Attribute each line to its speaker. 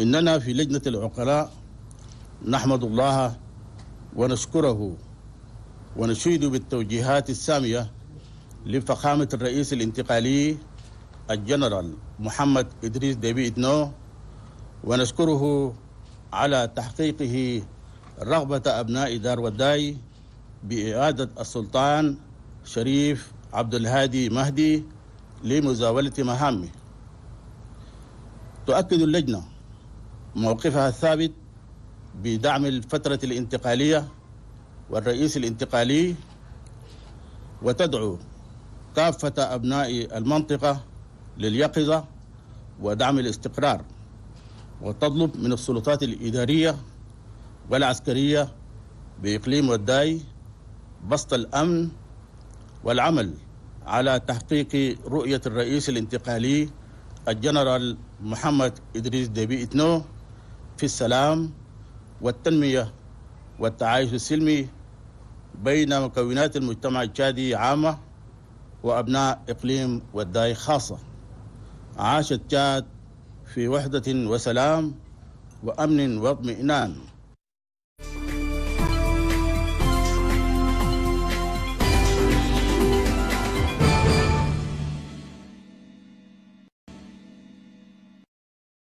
Speaker 1: إننا في لجنة العقلاء نحمد الله ونشكره ونشيد بالتوجيهات السامية لفخامة الرئيس الانتقالي الجنرال محمد إدريس ديبي إدنو ونشكره على تحقيقه رغبة أبناء دار وداي بإعادة السلطان شريف عبد الهادي مهدي لمزاولة مهامه تؤكد اللجنه موقفها الثابت بدعم الفترة الانتقالية والرئيس الانتقالي وتدعو كافة أبناء المنطقة لليقظة ودعم الاستقرار وتطلب من السلطات الإدارية والعسكرية بإقليم والداي بسط الأمن والعمل على تحقيق رؤية الرئيس الانتقالي الجنرال محمد إدريس ديبي إتنو في السلام والتنمية والتعايش السلمي بين مكونات المجتمع التشادي عامة وأبناء إقليم والداي خاصة عاشت تشاد في وحدة وسلام وأمن واطمئنان